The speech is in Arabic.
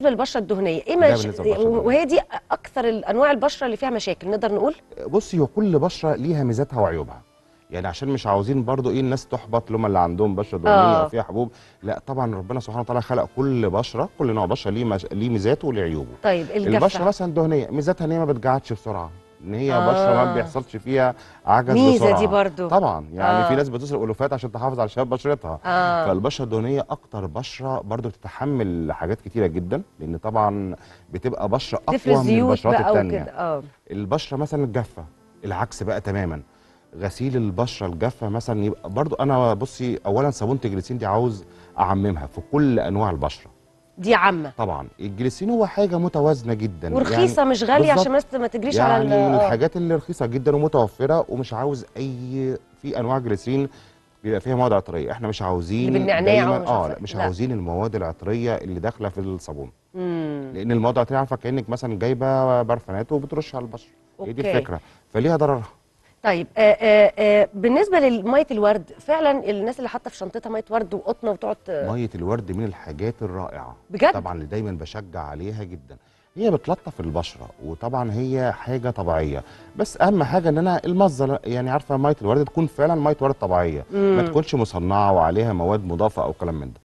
بالنسبه للبشره الدهنيه ايه مش... وهي دي اكثر انواع البشره اللي فيها مشاكل نقدر نقول بصي هو كل بشره ليها ميزاتها وعيوبها يعني عشان مش عاوزين برضو ايه الناس تحبط لما اللي عندهم بشره دهنيه آه. وفيها فيها حبوب لا طبعا ربنا سبحانه وتعالى خلق كل بشره كل نوع بشره ليه مش... ليه ميزاته وليه عيوبه طيب الجفة. البشره مثلا دهنيه ميزاتها ان هي ما بتجعدش بسرعه ان هي آه. بشره ما آه. بيحصلش فيها عجز ميزة بسرعه دي برضو. طبعا يعني آه. في ناس بتسرق الوفات عشان تحافظ على شباب بشرتها آه. فالبشره الدهنيه اكتر بشره برضو بتتحمل حاجات كتيره جدا لان طبعا بتبقى بشره اقوى من البشرات الثانيه آه. البشره مثلا الجافه العكس بقى تماما غسيل البشره الجافه مثلا يبقى برضو انا بصي اولا صابونه الجليسين دي عاوز اعممها في كل انواع البشره دي عامه طبعا الجليسين هو حاجه متوازنه جدا ورخيصه يعني مش غاليه عشان الناس ما تجريش يعني على يعني من آه. الحاجات اللي رخيصه جدا ومتوفره ومش عاوز اي في انواع جليسين بيبقى فيها مواد عطريه احنا مش عاوزين بالنعناع اه لا إيه. مش لا. عاوزين المواد العطريه اللي داخله في الصابون لان المواد العطريه عارفه كانك مثلا جايبه برفانات وبترشها على البشره هي دي الفكره فليها ضررها طيب آآ آه، آآ آه، آه، بالنسبه لميه الورد فعلا الناس اللي حاطه في شنطتها ميه ورد وقطنه وتقعد ميه الورد من الحاجات الرائعه بجد طبعا اللي دايما بشجع عليها جدا هي بتلطف البشره وطبعا هي حاجه طبيعيه بس اهم حاجه ان انا المصدر يعني عارفه ميه الورد تكون فعلا ميه ورد طبيعيه مم. ما تكونش مصنعه وعليها مواد مضافه او كلام من ده